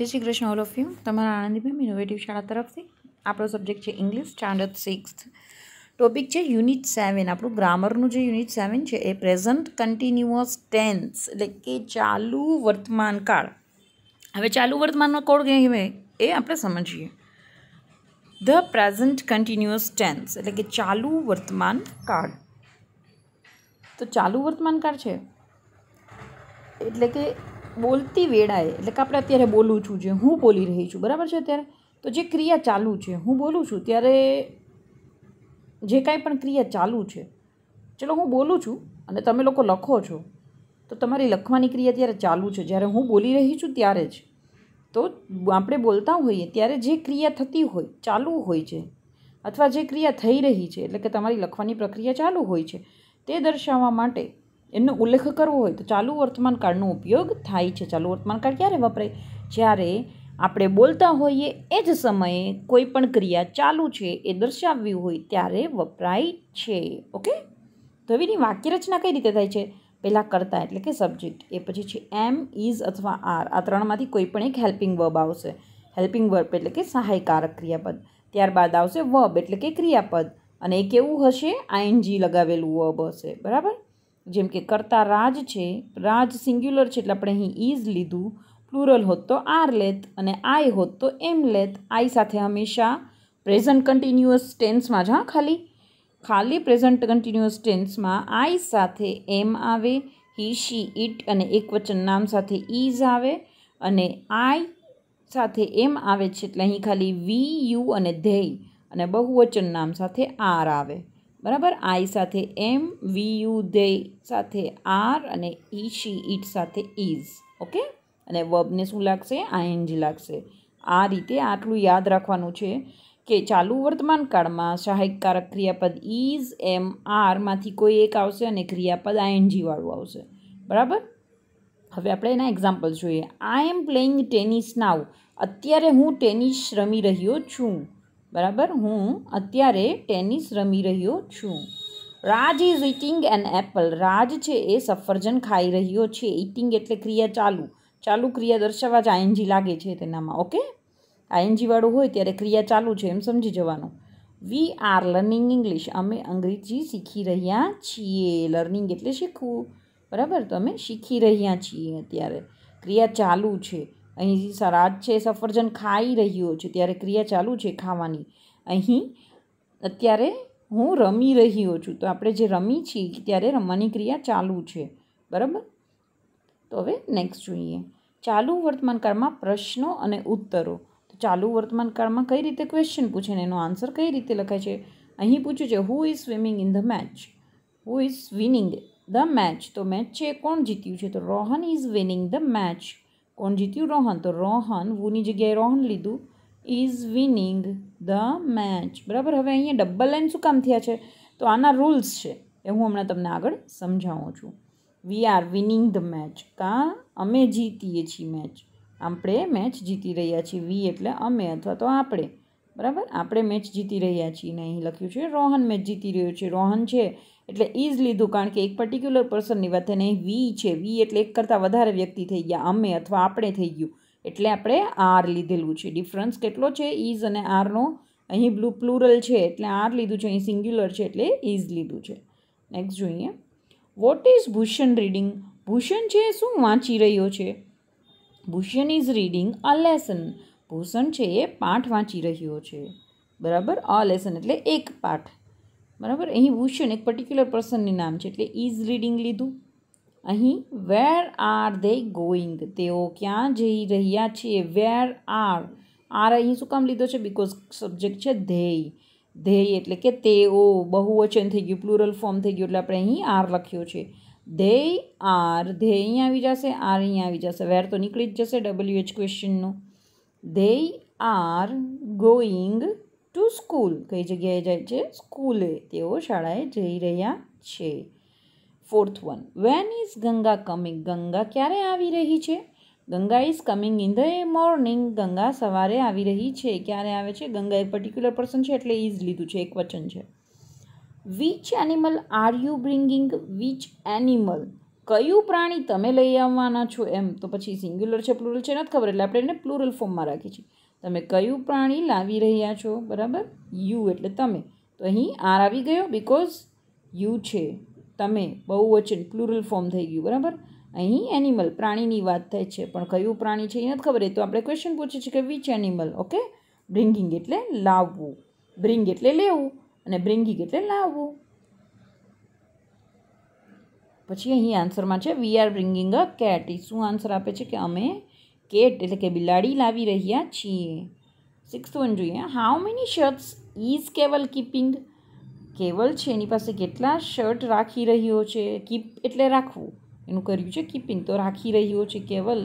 જય Shri Krishna all of you તમારા Anandiben innovative શાળા તરફથી આપણો સબ્જેક્ટ છે ઇંગ્લિશ સ્ટાન્ડર્ડ સિક્સ ટોપિક છે યુનિટ સેવન આપણું ગ્રામરનું જે યુનિટ સેવન છે એ પ્રેઝન્ટ કન્ટિન્યુઅસ ટેન્સ એટલે કે ચાલુ વર્તમાન કાળ હવે ચાલુ વર્તમાનનો કોડ કહેવાય એ આપણે સમજીએ ધ પ્રેઝન્ટ કન્ટિન્યુઅસ ટેન્સ એટલે કે ચાલુ વર્તમાન કાળ તો ચાલુ વર્તમાન કાળ છે એટલે કે બોલતી વેળાએ એટલે કે આપણે અત્યારે બોલું છું જે હું બોલી રહી છું બરાબર છે અત્યારે તો જે ક્રિયા ચાલુ છે હું બોલું છું ત્યારે જે કાંઈ પણ ક્રિયા ચાલુ છે ચલો હું બોલું છું અને તમે લોકો લખો છો તો તમારી લખવાની ક્રિયા ત્યારે ચાલુ છે જ્યારે હું બોલી રહી છું ત્યારે જ તો આપણે બોલતા હોઈએ ત્યારે જે ક્રિયા થતી હોય ચાલુ હોય છે અથવા જે ક્રિયા થઈ રહી છે એટલે કે તમારી લખવાની પ્રક્રિયા ચાલુ હોય છે તે દર્શાવવા માટે એમનો ઉલ્લેખ કરવો હોય તો ચાલુ વર્તમાન કાળનો ઉપયોગ થાય છે ચાલુ વર્તમાન કાળ ક્યારે વપરાય જ્યારે આપણે બોલતા હોઈએ એ જ સમયે કોઈ પણ ક્રિયા ચાલુ છે એ દર્શાવવી હોય ત્યારે વપરાય છે ઓકે તો એવીની વાક્યરચના કઈ રીતે થાય છે પહેલાં કરતાં એટલે કે સબ્જેક્ટ એ પછી છે એમ ઇઝ અથવા આર આ ત્રણમાંથી કોઈ પણ એક હેલ્પિંગ વર્બ આવશે હેલ્પિંગ વર્બ એટલે કે સહાયકારક ક્રિયાપદ ત્યારબાદ આવશે વર્બ એટલે કે ક્રિયાપદ અને એ કેવું હશે આઈનજી લગાવેલું વર્બ હશે બરાબર જેમ કે કરતા રાજ છે રાજ સિંગ્યુલર છે એટલે આપણે અહીં ઇઝ લીધું પ્લુરલ હોત તો આર લેત અને આઈ હોત તો એમ લેત આઈ સાથે હંમેશા પ્રેઝન્ટ કન્ટિન્યુઅસ ટેન્સમાં જ હા ખાલી ખાલી પ્રેઝન્ટ કન્ટિન્યુઅસ ટેન્સમાં આઈ સાથે એમ આવે હી શી ઇટ અને એકવચન નામ સાથે ઇઝ આવે અને આઈ સાથે એમ આવે છે એટલે અહીં ખાલી વી યુ અને ધેય અને બહુવચન નામ સાથે આર આવે બરાબર આઈ સાથે એમ વી યુ દે સાથે આર અને ઈ શી ઇટ સાથે ઇઝ ઓકે અને વબને શું લાગશે આઈએનજી લાગશે આ રીતે આટલું યાદ રાખવાનું છે કે ચાલુ વર્તમાન કાળમાં સહાયકારક ક્રિયાપદ ઇઝ એમ આરમાંથી કોઈ એક આવશે અને ક્રિયાપદ આઈએનજીવાળું આવશે બરાબર હવે આપણે એના એક્ઝામ્પલ જોઈએ આઈ એમ પ્લેઇંગ ટેનિસ નાવ અત્યારે હું ટેનિસ રમી રહ્યો છું બરાબર હું અત્યારે ટેનિસ રમી રહ્યો છું Raj is eating an apple Raj છે એ સફરજન ખાઈ રહ્યો છે ઇટિંગ એટલે ક્રિયા ચાલુ ચાલુ ક્રિયા દર્શાવવા જ આઈએનજી લાગે છે તેનામાં ઓકે આઈએનજીવાળું હોય ત્યારે ક્રિયા ચાલુ છે એમ સમજી જવાનું વી આર લર્નિંગ ઇંગ્લિશ અમે અંગ્રેજી શીખી રહ્યા છીએ લર્નિંગ એટલે શીખવું બરાબર તો અમે શીખી રહ્યા છીએ અત્યારે ક્રિયા ચાલુ છે અહીં રાજ છે સફરજન ખાઈ રહ્યો છું ત્યારે ક્રિયા ચાલુ છે ખાવાની અહીં અત્યારે હું રમી રહ્યો છું તો આપણે જે રમી છીએ ત્યારે રમવાની ક્રિયા ચાલુ છે બરાબર તો હવે નેક્સ્ટ જોઈએ ચાલુ વર્તમાનકાળમાં પ્રશ્નો અને ઉત્તરો તો ચાલુ વર્તમાનકાળમાં કઈ રીતે ક્વેશ્ચન પૂછે ને એનો આન્સર કઈ રીતે લખાય છે અહીં પૂછ્યું છે who is swimming in the match who is winning the match તો મેચ છે કોણ જીત્યું છે તો Rohan is winning the match કોણ જીત્યું રોહન તો રોહન વુની જગ્યાએ રોહન લીધું ઇઝ વિનિંગ ધ મેચ બરાબર હવે અહીંયા ડબલ લાઇન શું કામ થયા છે તો આના રૂલ્સ છે એ હું હમણાં તમને આગળ સમજાવું છું we are winning the match કાં અમે જીતીએ છીએ મેચ આપણે મેચ જીતી રહ્યા છીએ વી એટલે અમે અથવા તો આપણે બરાબર આપણે મેચ જીતી રહ્યા છીએ ને અહીં લખ્યું છે રોહન મેચ જીતી રહ્યો છે રોહન છે એટલે ઇઝ લીધું કારણ કે એક પર્ટિક્યુલર પર્સનની વાત અને વી છે વી એટલે એક કરતાં વધારે વ્યક્તિ થઈ ગયા અમે અથવા આપણે થઈ ગયું એટલે આપણે આર લીધેલું છે ડિફરન્સ કેટલો છે ઇઝ અને આરનો અહીં બ્લુ પ્લુરલ છે એટલે આર લીધું છે અહીં સિંગ્યુલર છે એટલે ઇઝ લીધું છે નેક્સ્ટ જોઈએ what is Bhushan reading Bhushan છે શું વાંચી રહ્યો છે Bhushan is reading a lesson Bhushan છે એ પાઠ વાંચી રહ્યો છે બરાબર અ લેસન એટલે એક પાઠ બરાબર અહીં વુશન એક પર્ટિક્યુલર પર્સનનું નામ છે એટલે ઇઝ રીડિંગ લીધું અહીં વેર આર ધે ગોઈંગ તેઓ ક્યાં જઈ રહ્યા છે વેર આર આર અહીં શું કામ લીધો છે બિકોઝ સબ્જેક્ટ છે ધેય ધેય એટલે કે તેઓ બહુવચન થઈ ગયું પ્લુરલ ફોર્મ થઈ ગયું એટલે આપણે અહીં આર લખ્યો છે ધેય આર ધેય અહીં આવી જશે આર અહીં આવી જશે વેર તો નીકળી જ જશે ડબલ્યુ એચ ક્વેશ્ચનનું they are going to school કઈ જગ્યાએ જાય છે સ્કૂલે તેઓ શાળાએ જઈ રહ્યા છે fourth one when is Ganga coming Ganga ક્યારે આવી રહી છે Ganga is coming in the morning Ganga સવારે આવી રહી છે ક્યારે આવે છે ગંગા એ પર્ટિક્યુલર પર્સન છે એટલે ઇઝ લીધું છે એક વચન છે which animal are you bringing which animal કયું પ્રાણી તમે લઈ આવવાના છો એમ તો પછી સિંગ્યુલર છે પ્લુરલ છે નથી ખબર એટલે આપણે એને પ્લુરલ ફોર્મમાં રાખીએ છીએ તમે કયું પ્રાણી લાવી રહ્યા છો બરાબર યુ એટલે તમે તો અહીં આર આવી ગયો બિકોઝ યુ છે તમે બહુ બહુવચન પ્લુરલ ફોર્મ થઈ ગયું બરાબર અહીં એનિમલ પ્રાણીની વાત થાય છે પણ કયું પ્રાણી છે એ નથી ખબર એ તો આપણે ક્વેશ્ચન પૂછીએ છીએ કે વિચ એનિમલ ઓકે બ્રિંગિંગ એટલે લાવવું બ્રિંગ એટલે લેવું અને બ્રિંગિંગ એટલે લાવવું પછી અહીં આન્સરમાં છે we are bringing a cat એ શું આન્સર આપે છે કે અમે કેટ એટલે કે બિલાડી લાવી રહ્યા છીએ સિક્સ વન જોઈએ how many shirts is Keval keeping Keval છે એની પાસે કેટલા શર્ટ રાખી રહ્યો છે કીપ એટલે રાખવું એનું કર્યું છે કીપિંગ તો રાખી રહ્યો છે કેવલ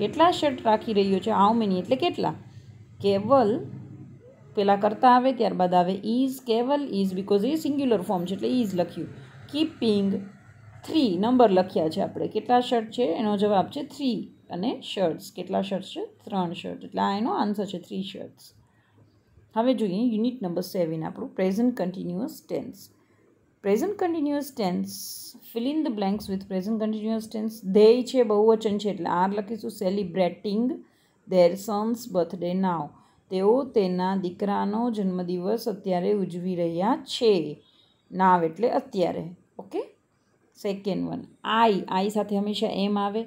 કેટલા શર્ટ રાખી રહ્યો છે હાઉ મેની એટલે કેટલા કેવલ પેલા કરતાં આવે ત્યારબાદ આવે ઇઝ કેવલ ઇઝ બિકોઝ એ સિંગ્યુલર ફોર્મ છે એટલે ઇઝ લખ્યું કીપિંગ થ્રી નંબર લખ્યા છે આપણે કેટલા શર્ટ છે એનો જવાબ છે થ્રી અને શર્ટ્સ કેટલા શર્ટ્સ છે ત્રણ શર્ટ એટલે આ એનો આન્સર છે થ્રી શર્ટ્સ હવે જોઈએ યુનિટ નંબર સેવન આપણું present continuous tense present continuous tense fill in the blanks with present continuous tense they છે બહુવચન છે એટલે આ લખીશું celebrating their sons birthday now તેઓ તેના દીકરાનો જન્મદિવસ અત્યારે ઉજવી રહ્યા છે નાવ એટલે અત્યારે okay second one I I સાથે હંમેશા એમ આવે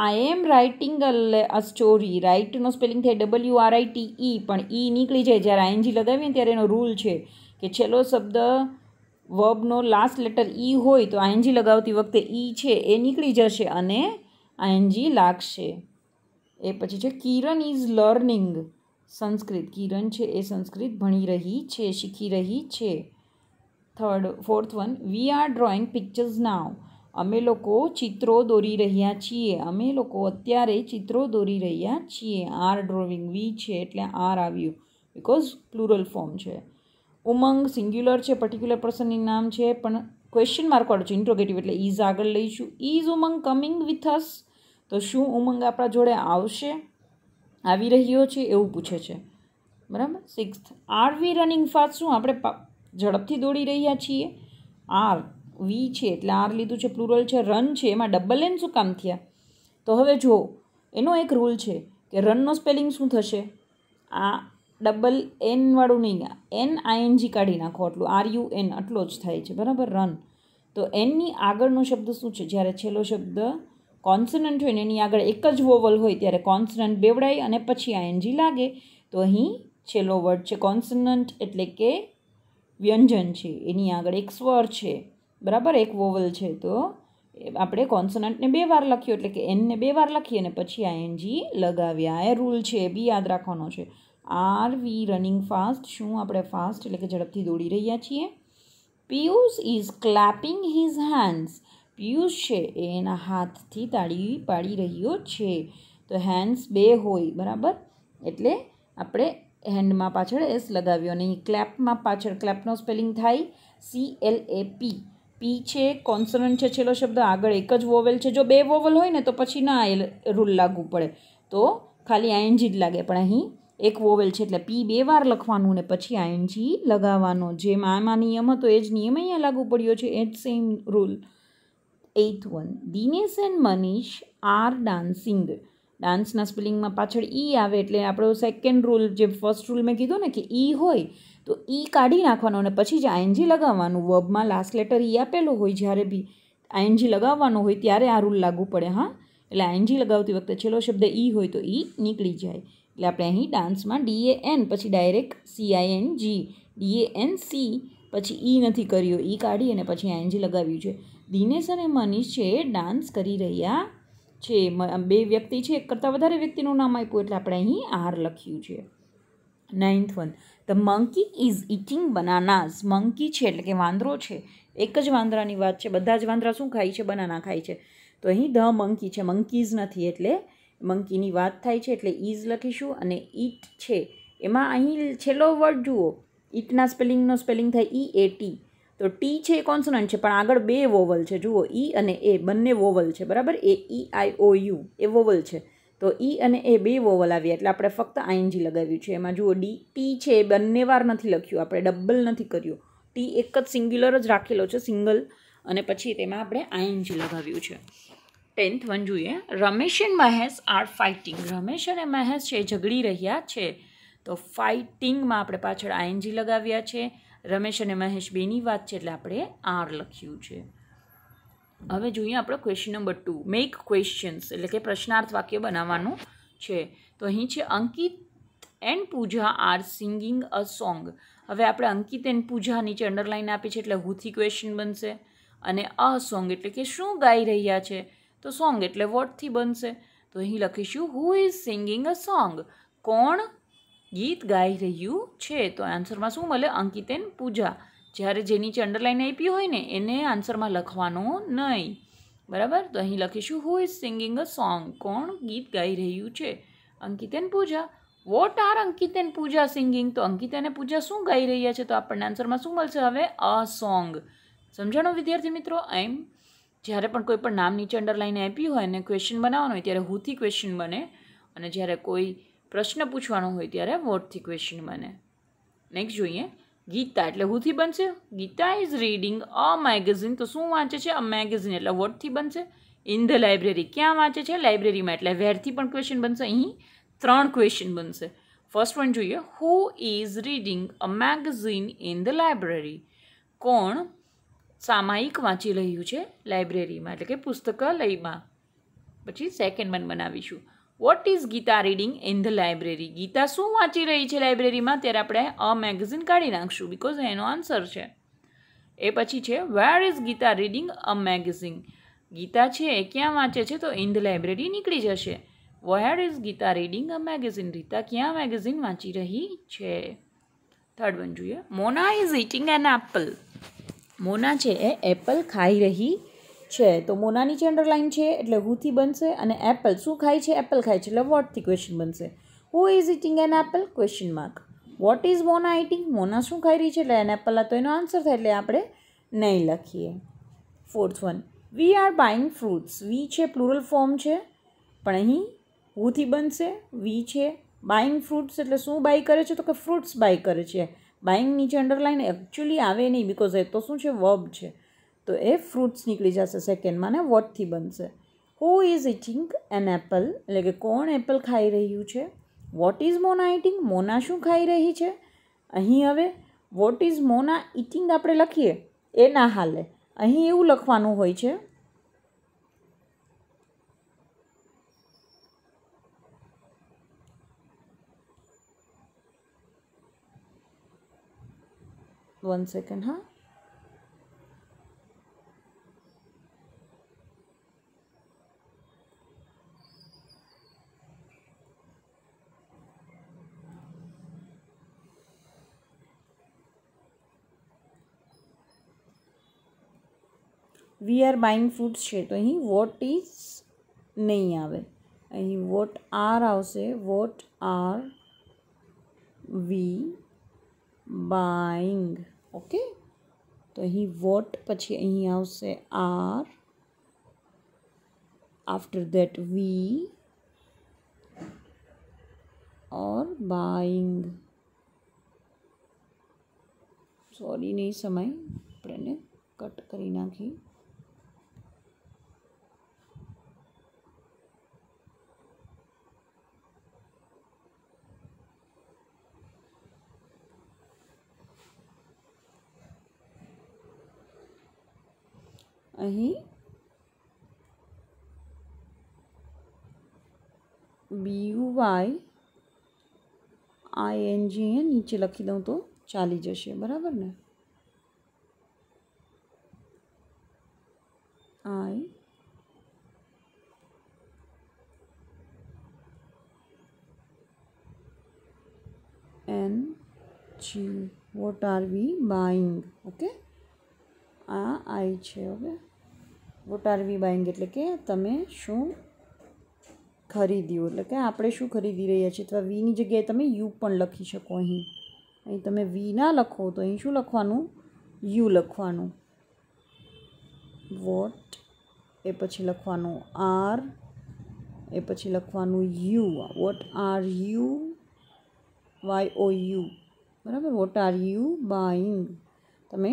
I am writing a story રાઇટનો સ્પેલિંગ થાય W R I T E પણ ઈ e નીકળી જાય જ્યારે આઈએનજી લગાવીએ ત્યારે એનો રૂલ છે કે છેલ્લો શબ્દ વર્બનો લાસ્ટ લેટર ઈ હોય તો આઈએનજી લગાવતી વખતે ઈ e છે એ નીકળી જશે અને આઈએનજી લાગશે એ પછી છે કિરણ ઇઝ લર્નિંગ સંસ્કૃત કિરણ છે એ સંસ્કૃત ભણી રહી છે શીખી રહી છે third fourth one we are drawing pictures now અમે લોકો ચિત્રો દોરી રહ્યા છીએ અમે લોકો અત્યારે ચિત્રો દોરી રહ્યા છીએ આર ડ્રોઈંગ વી છે એટલે આર આવ્યું બિકોઝ પ્લુરલ ફોર્મ છે ઉમંગ સિંગ્યુલર છે પર્ટિક્યુલર પર્સનની નામ છે પણ ક્વેશ્ચન માર્ક માર્કવાળું છે ઇન્ટ્રોગેટિવ એટલે ઇઝ આગળ લઈશું is Umang coming with us તો શું ઉમંગ આપણા જોડે આવશે આવી રહ્યો છે એવું પૂછે છે બરાબર sixth are we running fast શું આપણે ઝડપથી દોડી રહ્યા છીએ આર વી છે એટલે આર લીધું છે પ્લુરલ છે રન છે એમાં ડબલ એન શું કામ થયા તો હવે જો એનો એક રૂલ છે કે રનનો સ્પેલિંગ શું થશે આ ડબલ એનવાળું નહીં એન આઈએનજી કાઢી નાખો આટલું આર યુ એન આટલો જ થાય છે બરાબર રન તો એનની આગળનો શબ્દ શું છે જ્યારે છેલ્લો શબ્દ કોન્સનન્ટ હોય ને એની આગળ એક જ વોવલ હોય ત્યારે કોન્સનન્ટ બેવડાય અને પછી આઈએનજી લાગે તો અહીં છેલ્લો વર્ડ છે કોન્સનન્ટ એટલે કે વ્યંજન છે એની આગળ એક સ્વર છે બરાબર એક વોવલ છે તો આપણે કોન્સોનન્ટને બે વાર લખ્યો એટલે કે એનને બે વાર લખીએ અને પછી આ એનજી લગાવ્યા આ એ રૂલ છે એ બી યાદ રાખવાનો છે આર વી રનિંગ ફાસ્ટ શું આપણે ફાસ્ટ એટલે કે ઝડપથી દોડી રહ્યા છીએ Piyush is clapping his hands Piyush છે એ એના હાથથી તાળી પાડી રહ્યો છે તો હેન્ડ્સ બે હોય બરાબર એટલે આપણે હેન્ડમાં પાછળ એસ લગાવ્યો અને ક્લેપમાં પાછળ ક્લેપનો સ્પેલિંગ થાય C L A P P છે કોન્સનન્ટ છે છેલ્લો શબ્દ આગળ એક જ વોવેલ છે જો બે વોવેલ હોય ને તો પછી ના એ રૂલ લાગુ પડે તો ખાલી આઈએનજી જ લાગે પણ અહીં એક વોવેલ છે એટલે પી બે વાર લખવાનું ને પછી આઈએનજી લગાવવાનો જેમ આમાં નિયમ હતો એ જ નિયમ અહીંયા લાગુ પડ્યો છે at same rule eighth one Dinesh and Manish are dancing ડાન્સના સ્પેલિંગમાં પાછળ ઈ e આવે એટલે આપણો સેકન્ડ રૂલ જે ફર્સ્ટ રૂલ મેં કીધો ને કે ઈ e હોય તો ઈ કાઢી નાખવાનો અને પછી જ આઈએનજી લગાવવાનું વર્બમાં લાસ્ટ લેટર ઈ આપેલો હોય જ્યારે બી આઈએનજી લગાવવાનો હોય ત્યારે આ રૂલ લાગુ પડે હા એટલે આઈએનજી લગાવતી વખતે છેલ્લો શબ્દ ઈ હોય તો ઈ નીકળી જાય એટલે આપણે અહીં ડાન્સમાં ડીએ એન પછી direct C I N G D A N C પછી ઈ નથી કર્યો ઈ કાઢી અને પછી આઈએનજી લગાવ્યું છે દિનેશ અને મનીષ છે ડાન્સ કરી રહ્યા છે બે વ્યક્તિ છે એક કરતાં વધારે વ્યક્તિનું નામ આપ્યું એટલે આપણે અહીં આર લખ્યું છે ninth one the monkey is eating bananas monkey છે એટલે કે વાંદરો છે એક જ વાંદરાની વાત છે બધા જ વાંદરા શું ખાય છે બનાના ખાય છે તો અહીં ધ મંકી છે મંકીઝ નથી એટલે મંકીની વાત થાય છે એટલે ઇઝ લખીશું અને ઇટ છે એમાં અહીં છેલ્લો વર્ડ જુઓ ઇટના સ્પેલિંગનો સ્પેલિંગ થાય ઈ એ ટી તો ટી છે એ કોન્સનન્ટ છે પણ આગળ બે વોવલ છે જુઓ ઈ e અને એ બંને વોવલ છે બરાબર e A E I O you એ વોવલ છે તો ઈ અને એ બે વોવલ આવી એટલે આપણે ફક્ત આઈએનજી લગાવ્યું છે એમાં જુઓ ડી ટી છે એ બંને વાર નથી લખ્યું આપણે ડબલ નથી કર્યું ટી એક જ સિંગ્યુલર જ રાખેલો છે સિંગલ અને પછી તેમાં આપણે આઈએનજી લગાવ્યું છે ટેન્થ વન જોઈએ Ramesh and Mahesh are fighting Ramesh અને મહેશ છે ઝઘડી રહ્યા છે તો ફાઇટિંગમાં આપણે પાછળ આઈએનજી લગાવ્યા છે રમેશ અને મહેશ બેની વાત છે એટલે આપણે આર લખ્યું છે હવે જોઈએ આપણો question number two make questions એટલે કે પ્રશ્નાર્થ વાક્ય બનાવવાનું છે તો અહીં છે Ankit and Puja are singing a song હવે આપણે અંકિત એન્ડ પૂજા નીચે અંડરલાઇન આપી છે એટલે હુથી ક્વેશ્ચન બનશે અને અ સોંગ એટલે કે શું ગાઈ રહ્યા છે તો સોંગ એટલે વોટથી બનશે તો અહીં લખીશું who is singing a song કોણ ગીત ગાઈ રહ્યું છે તો આન્સરમાં શું મળે અંકિત એન્ડ પૂજા જ્યારે જે નીચે અંડરલાઇન આપી હોય ને એને આન્સરમાં લખવાનો નહીં બરાબર તો અહીં લખીશું who is singing a song કોણ ગીત ગાઈ રહ્યું છે Ankit and Puja what are Ankit and Puja singing તો અંકિતેને પૂજા શું ગાઈ રહ્યા છે તો આપણને આન્સરમાં શું મળશે હવે અ સોંગ સમજાણો વિદ્યાર્થી મિત્રો એમ જ્યારે પણ કોઈ પણ નામ નીચે અંડરલાઇન આપ્યું હોય અને ક્વેશ્ચન બનાવવાનો હોય ત્યારે હુથી ક્વેશ્ચન બને અને જ્યારે કોઈ પ્રશ્ન પૂછવાનો હોય ત્યારે વોટથી ક્વેશ્ચન બને નેક્સ્ટ જોઈએ ગીતા એટલે હુંથી બનશે Gita is reading a magazine તો શું વાંચે છે અ મેગેઝિન એટલે વોટથી બનશે ઇન ધ લાઇબ્રેરી ક્યાં વાંચે છે લાઇબ્રેરીમાં એટલે વેરથી પણ ક્વેશ્ચન બનશે અહીં ત્રણ ક્વેશ્ચન બનશે ફર્સ્ટ વન જોઈએ who is reading a magazine in the library કોણ સામાયિક વાંચી રહ્યું છે લાઇબ્રેરીમાં એટલે કે પુસ્તકાલયમાં પછી સેકન્ડ વન બનાવીશું what is Gita reading in the library Gita શું વાંચી રહી છે લાઇબ્રેરીમાં ત્યારે આપણે અ મેગેઝિન કાઢી નાખશું બિકોઝ એનો આન્સર છે એ પછી છે where is Gita reading a magazine Gita છે એ ક્યાં વાંચે છે તો ઇન ધ લાઇબ્રેરી નીકળી જશે where is Gita reading a magazine Rita ક્યાં મેગેઝિન વાંચી રહી છે થર્ડ વન જોઈએ Mona is eating an apple Mona છે એ એપલ ખાઈ રહી છે તો મોનાની નીચે અંડરલાઇન છે એટલે હુથી બનશે અને એપલ શું ખાય છે એપલ ખાય છે એટલે વોટથી ક્વેશ્ચન બનશે who is eating an apple question mark what is Mona eating Mona શું ખાઈ રહી છે એટલે એન એપલ તો એનો આન્સર થાય એટલે આપણે નહીં લખીએ fourth one we are buying fruits we છે પ્લુરલ ફોર્મ છે પણ અહીં હુથી બનશે વી છે બાઇંગ ફ્રૂટ્સ એટલે શું બાય કરે છે તો કે ફ્રૂટ્સ બાય કરે છે બાઇંગ નીચે અંડરલાઇન એકચ્યુઅલી આવે નહીં બિકોઝ એ તો શું છે વર્બ છે તો એ ફ્રૂટ્સ નીકળી જશે સેકન્ડમાં ને વોટથી બનશે who is eating an apple એટલે કે કોણ એપલ ખાઈ રહ્યું છે what is Mona eating Mona શું ખાઈ રહી છે અહીં હવે વોટ ઇઝ મોના ઇટિંગ આપણે લખીએ એ ના હાલે અહીં એવું લખવાનું હોય છે વન સેકન્ડ હા वी आर बाइंग फूड्स छे तो अँ वोट इज नहीं आवे अही वोट आर आवशे what are we buying okay तो अँ वोट पची uh are after that we are buying sorry नहीं समय अपने कट करी नाखी અહીં બીયુ વાય આઈએનજી નીચે લખી દઉં તો ચાલી જશે બરાબર ને I N G what are we buying okay આ આઈ છે okay what are we buying એટલે કે તમે શું ખરીદ્યું એટલે કે આપણે શું ખરીદી રહ્યા છીએ અથવા વીની જગ્યાએ તમે યુ પણ લખી શકો અહીં અહીં તમે વી ના લખો તો અહીં શું લખવાનું યુ લખવાનું વોટ એ પછી લખવાનું આર એ પછી લખવાનું you what are you Y O U બરાબર વોટ આર યુ બાઇંગ તમે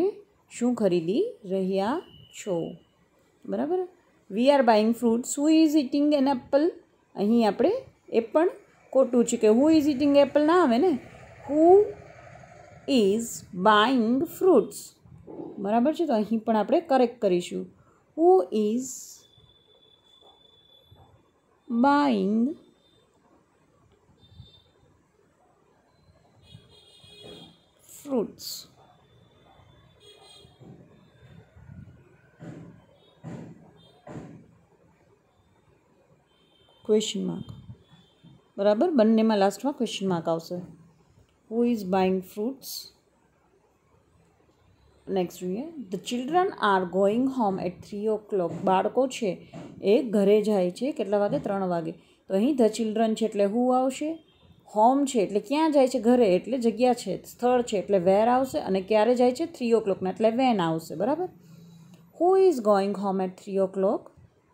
શું ખરીદી રહ્યા છો બરાબર we are buying fruits who is eating an apple અહીં આપણે એ પણ ખોટું છે કે હુ ઇઝ ઇટિંગ એપલ ના આવે ને હુ ઇઝ બાઇંગ ફ્રૂટ્સ બરાબર છે તો અહીં પણ આપણે કરેક્ટ કરીશું who is buying fruits question mark બરાબર બંનેમાં લાસ્ટમાં ક્વેશ્ચન માર્ક આવશે who is buying fruits next જોઈએ the children are going home at three o'clock બાળકો છે એ ઘરે જાય છે કેટલા વાગે ત્રણ વાગે તો અહીં ધ ચિલ્ડ્રન છે એટલે હુ આવશે હોમ છે એટલે ક્યાં જાય છે ઘરે એટલે જગ્યા છે સ્થળ છે એટલે વેર આવશે અને ક્યારે જાય છે થ્રી ઓ ક્લોકના એટલે વેન આવશે બરાબર who is going home at three o'clock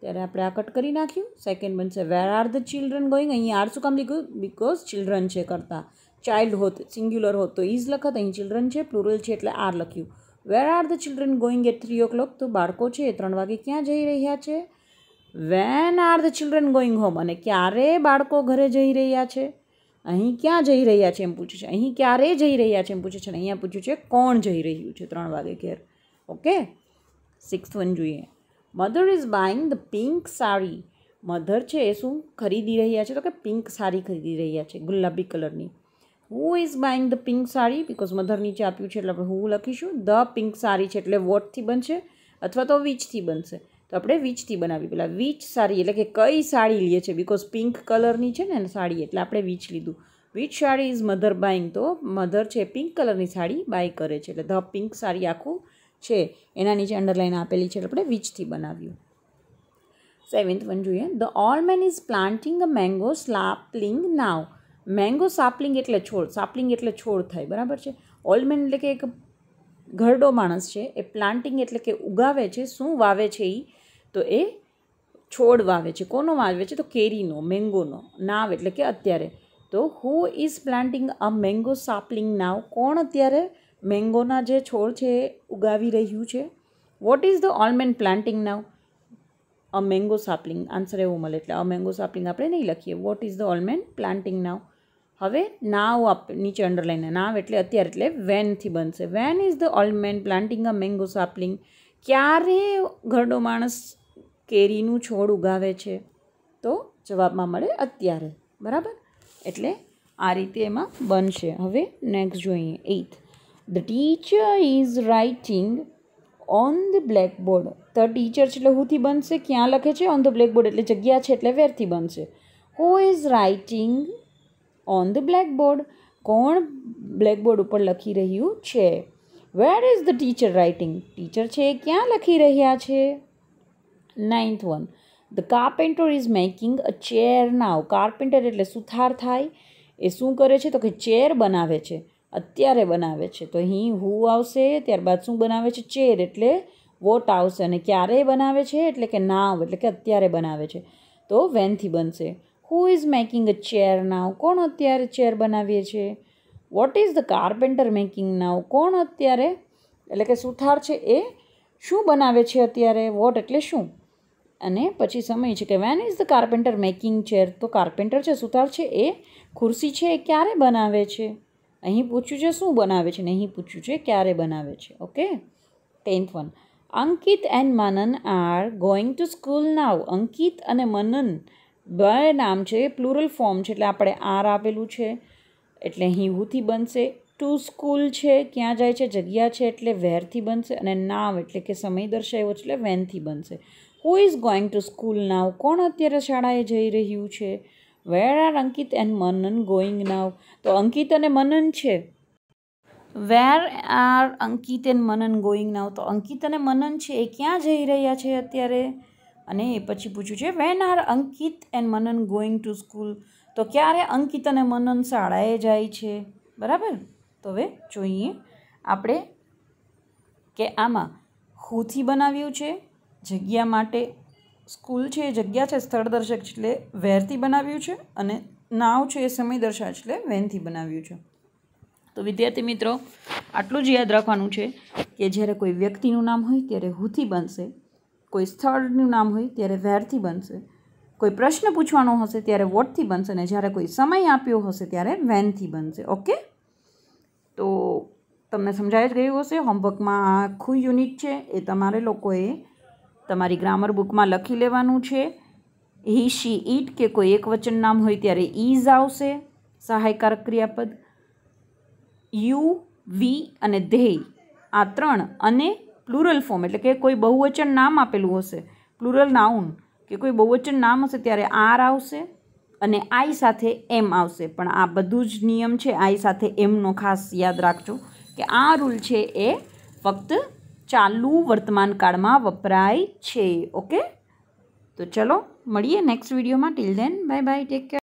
ત્યારે આપણે આ કટ કરી નાખ્યું સેકન્ડ બનશે where are the children going અહીં આર શું કામ લીધું બિકોઝ ચિલ્ડ્રન છે કરતાં ચાઇલ્ડ હોત સિંગ્યુલર હોત તો ઇઝ લખત અહીં ચિલ્ડ્રન છે પ્લુરલ છે એટલે આર લખ્યું where are the children going at three o'clock તો બાળકો છે એ ત્રણ વાગે ક્યાં જઈ રહ્યા છે when are the children going home અને ક્યારે બાળકો ઘરે જઈ રહ્યા છે અહીં ક્યાં જઈ રહ્યા છે એમ પૂછે છે અહીં ક્યારે જઈ રહ્યા છે એમ પૂછે છે અને અહીંયા પૂછ્યું છે કોણ જઈ રહ્યું છે ત્રણ વાગે ઘેર ઓકે સિક્સ વન જોઈએ mother is buying the pink sari mother છે એ શું ખરીદી રહ્યા છે તો કે પિંક સાડી ખરીદી રહ્યા છે ગુલાબી કલરની who is buying the pink sari because mother નીચે આપ્યું છે એટલે આપણે હું લખીશું ધ પિંક સાડી છે એટલે વોટથી બનશે અથવા તો વીચથી બનશે તો આપણે વીચથી બનાવી પેલા વીચ સાડી એટલે કે કઈ સાડી લઈએ છે બિકોઝ પિંક કલરની છે ને સાડી એટલે આપણે વીચ લીધું which sari is mother buying તો મધર છે પિંક કલરની સાડી બાય કરે છે એટલે ધ પિંક સાડી આખું છે એના નીચે અંડરલાઇન આપેલી છે એટલે આપણે વીજથી બનાવ્યું સેવન્થ વન જોઈએ the old man is planting a mango sapling now mango sapling એટલે છોડ સાપલિંગ એટલે છોડ થાય બરાબર છે ઓલમેન એટલે કે એક ઘરડો માણસ છે એ પ્લાન્ટિંગ એટલે કે ઉગાવે છે શું વાવે છે એ તો એ છોડ વાવે છે કોનો વાવે છે તો કેરીનો મેંગોનો નાવ એટલે કે અત્યારે તો who is planting a mango sapling now કોણ અત્યારે મેંગોના જે છોડ છે એ ઉગાવી રહ્યું છે what is the old man planting now a mango sapling answer એવો મળે એટલે અ મેંગો સાપલિંગ આપણે નહીં લખીએ what is the old man planting now હવે નાવ આપ નીચે અંડરલાઈન નાવ એટલે અત્યારે એટલે વેનથી બનશે when is the old man planting a mango sapling ક્યારે ઘરડો માણસ કેરીનું છોડ ઉગાવે છે તો જવાબમાં મળે અત્યારે બરાબર એટલે આ રીતે એમાં બનશે હવે નેક્સ્ટ જોઈએ eighth the teacher is writing on the blackboard the teacher એટલે હુંથી બનશે ક્યાં લખે છે ઓન ધ બ્લેકબોર્ડ એટલે જગ્યા છે એટલે વેરથી બનશે who is writing on the blackboard કોણ બ્લેકબોર્ડ ઉપર લખી રહ્યું છે where is the teacher writing teacher છે ક્યાં લખી રહ્યા છે ninth one the carpenter is making a chair now carpenter એટલે સુથાર થાય એ શું કરે છે તો કે ચેર બનાવે છે અત્યારે બનાવે છે તો હી હુ આવશે ત્યારબાદ શું બનાવે છે ચેર એટલે વોટ આવશે અને ક્યારે બનાવે છે એટલે કે નાવ એટલે કે અત્યારે બનાવે છે તો વેનથી બનશે who is making a chair now કોણ અત્યારે ચેર બનાવીએ છીએ what is the carpenter making now કોણ અત્યારે એટલે કે સુથાર છે એ શું બનાવે છે અત્યારે વોટ એટલે શું અને પછી સમય છે કે when is the carpenter making chair તો કાર્પેન્ટર છે સુથાર છે એ ખુરશી છે એ ક્યારે બનાવે છે અહીં પૂછ્યું છે શું બનાવે છે ને અહીં પૂછ્યું છે ક્યારે બનાવે છે okay tenth one Ankit and Manan are going to school now Ankit અને મનન બે નામ છે પ્લુરલ ફોર્મ છે એટલે આપણે આર આપેલું છે એટલે અહીં હુથી બનશે ટુ સ્કૂલ છે ક્યાં જાય છે જગ્યા છે એટલે વેરથી બનશે અને નાવ એટલે કે સમય દર્શાવ્યો છે એટલે વેનથી બનશે who is going to school now કોણ અત્યારે શાળાએ જઈ રહ્યું છે where are Ankit and Manan going now તો અંકિત અને મનન છે where are Ankit and Manan going now તો અંકિત અને મનન છે એ ક્યાં જઈ રહ્યા છે અત્યારે અને એ પછી પૂછ્યું છે when are Ankit and Manan going to school તો ક્યારે અંકિત અને મનન શાળાએ જાય છે બરાબર તો હવે જોઈએ આપણે કે આમાં હુથી બનાવ્યું છે જગ્યા માટે સ્કૂલ છે એ જગ્યા છે સ્થળ દર્શક એટલે વેરથી બનાવ્યું છે અને નાવ છે એ સમય દર્શા એટલે વેનથી બનાવ્યું છે તો વિદ્યાર્થી મિત્રો આટલું જ યાદ રાખવાનું છે કે જ્યારે કોઈ વ્યક્તિનું નામ હોય ત્યારે હુથી બનશે કોઈ સ્થળનું નામ હોય ત્યારે વેરથી બનશે કોઈ પ્રશ્ન પૂછવાનો હશે ત્યારે વોટથી બનશે અને જ્યારે કોઈ સમય આપ્યો હશે ત્યારે વેનથી બનશે ઓકે તો તમને સમજાઈ જ ગયું હશે હોમવર્કમાં આખું યુનિટ છે એ તમારે લોકોએ તમારી ગ્રામર બુકમાં લખી લેવાનું છે હી શી ઈટ કે કોઈ એક વચન નામ હોય ત્યારે ઇઝ આવશે સહાયકારક ક્રિયાપદ યુ વી અને ધેય આ ત્રણ અને પ્લુરલ ફોર્મ એટલે કે કોઈ બહુવચન નામ આપેલું હશે પ્લુરલ નાઉન કે કોઈ બહુવચન નામ હશે ત્યારે આર આવશે અને આઈ સાથે એમ આવશે પણ આ બધું જ નિયમ છે આઈ સાથે એમનો ખાસ યાદ રાખજો કે આ રૂલ છે એ ફક્ત ચાલુ વર્તમાન કાળમાં વપરાય છે ઓકે તો ચલો મળીએ નેક્સ્ટ વિડીયોમાં till then bye bye take care